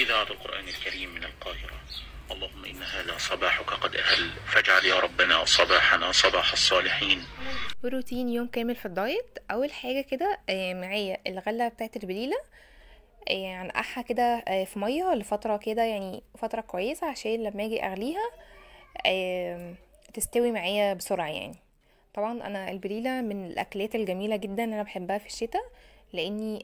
إذاعة القرآن الكريم من القاهرة اللهم إن هذا صباحك قد أهل فاجعل يا ربنا صباحنا صباح الصالحين روتين يوم كامل في الدايت أول حاجة كده آه، معايا الغلة بتاعة البليلة يعني آه، أحا كده آه، في مية لفترة كده يعني فترة كويسة عشان لما أجي أغليها تستوي معايا بسرعة يعني طبعا أنا البليلة من الأكلات الجميلة جدا أنا بحبها في الشتاء لأني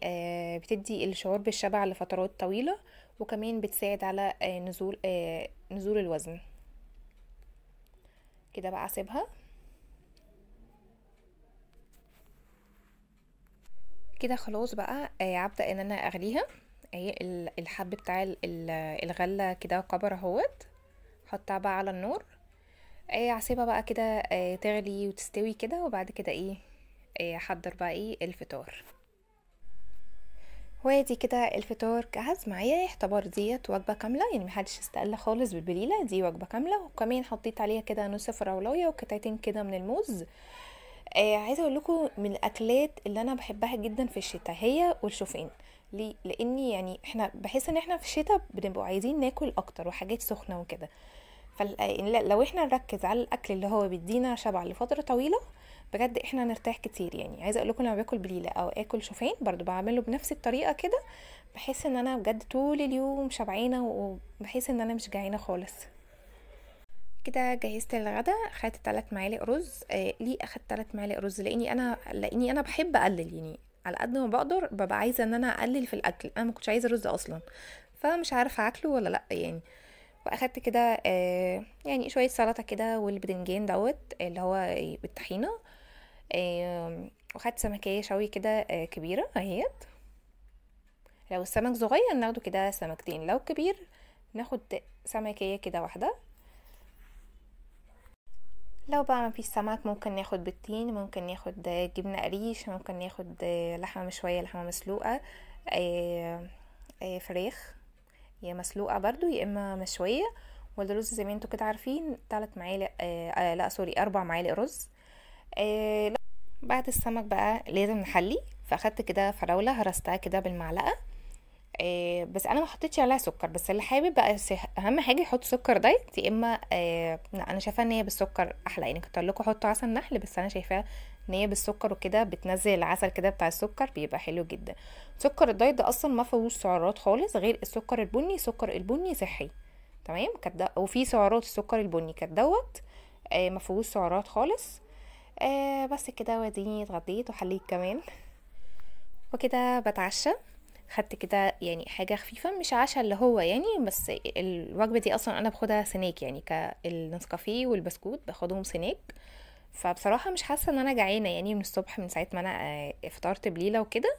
بتدي الشعور بالشبع لفترات طويلة وكمان بتساعد على آه، نزول آه، نزول الوزن كده بقى اسيبها كده خلاص بقى ابدا آه، ان انا اغليها اهي الحب بتاع الغله كده كبر اهوت حطها بقى على النار هسيبها بقى كده تغلي وتستوي كده وبعد كده ايه احضر بقى ايه الفطار وادي كده الفطار جاهز معايا يعتبر ديت وجبه كامله يعني محدش استقل خالص بالبليله دي وجبه كامله وكمان حطيت عليها كده نص فراولايه وقطعتين كده من الموز آه عايزه اقول لكم من الاكلات اللي انا بحبها جدا في الشتاء هي والشوفان ليه لاني يعني احنا بحس ان احنا في الشتاء بنبقى عايزين ناكل اكتر وحاجات سخنه وكده فلو يعني احنا نركز على الاكل اللي هو بيدينا شبع لفتره طويله بجد احنا نرتاح كتير يعني عايزه اقول لكم لما باكل بليله او اكل شوفان برضو بعمله بنفس الطريقه كده بحس ان انا بجد طول اليوم شبعانه وبحس ان انا مش جعانه خالص كده جهزت الغدا خدت ثلاث معالق رز آه ليه اخدت ثلاث معالق رز لاني انا لاني انا بحب اقلل يعني على قد ما بقدر ببقى عايزه ان انا اقلل في الاكل انا ما كنتش عايزه رز اصلا فمش عارفه اكله ولا لا يعني واخدت كده آه، يعني شويه سلطه كده والبدنجان دوت اللي هو بالطحينه وخدت سمكيه شوي كده آه، كبيره اهيت لو السمك صغير ناخده كده سمكتين لو كبير ناخد سمكيه كده واحده لو بقى مفيش سمك ممكن ناخد بالتين ممكن ناخد جبنه قريش ممكن ناخد لحمه مشويه لحمه مسلوقه آه، فريخ يا مسلوقة برضو يا اما مشوية والرز زي ما انتوا كده عارفين ثلاث معالق آه،, آه لا سوري اربع معالق رز آه بعد السمك بقى لازم نحلي فاخدت كده فراولة هرستها كده بالمعلقة آه بس انا ما حطيتش عليها سكر بس اللي حابب بقى اهم حاجه يحط سكر دايت يا اما آه لا انا شايفه ان هي بالسكر احلى يعني كنت اقول لكم حطوا عسل نحل بس انا شايفاها ان هي بالسكر وكده بتنزل العسل كده بتاع السكر بيبقى حلو جدا سكر الدايت ده اصلا ما فيهوش سعرات خالص غير السكر البني سكر البني صحي تمام كد... وفي سعرات السكر البني كانت دوت آه ما فيهوش سعرات خالص آه بس كده واديني اتغديت وحليت كمان وكده بتعشى خدت كده يعني حاجه خفيفه مش عشا اللي هو يعني بس الوجبه دي اصلا انا باخدها سناك يعني كالنسكافيه والبسكوت باخدهم سناك فبصراحه مش حاسه ان انا جعانه يعني من الصبح من ساعه ما انا آه، افطرت بليله وكده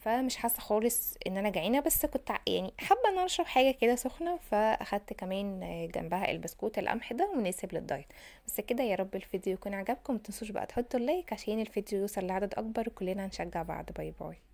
فمش حاسه خالص ان انا جعانه بس كنت يعني حابه ان انا اشرب حاجه كده سخنه فاخدت كمان آه، جنبها البسكوت القمح ده مناسب للدايت بس كده يا رب الفيديو يكون عجبكم متنسوش بقى تحطوا اللايك عشان الفيديو يوصل لعدد اكبر وكلنا نشجع بعض باي باي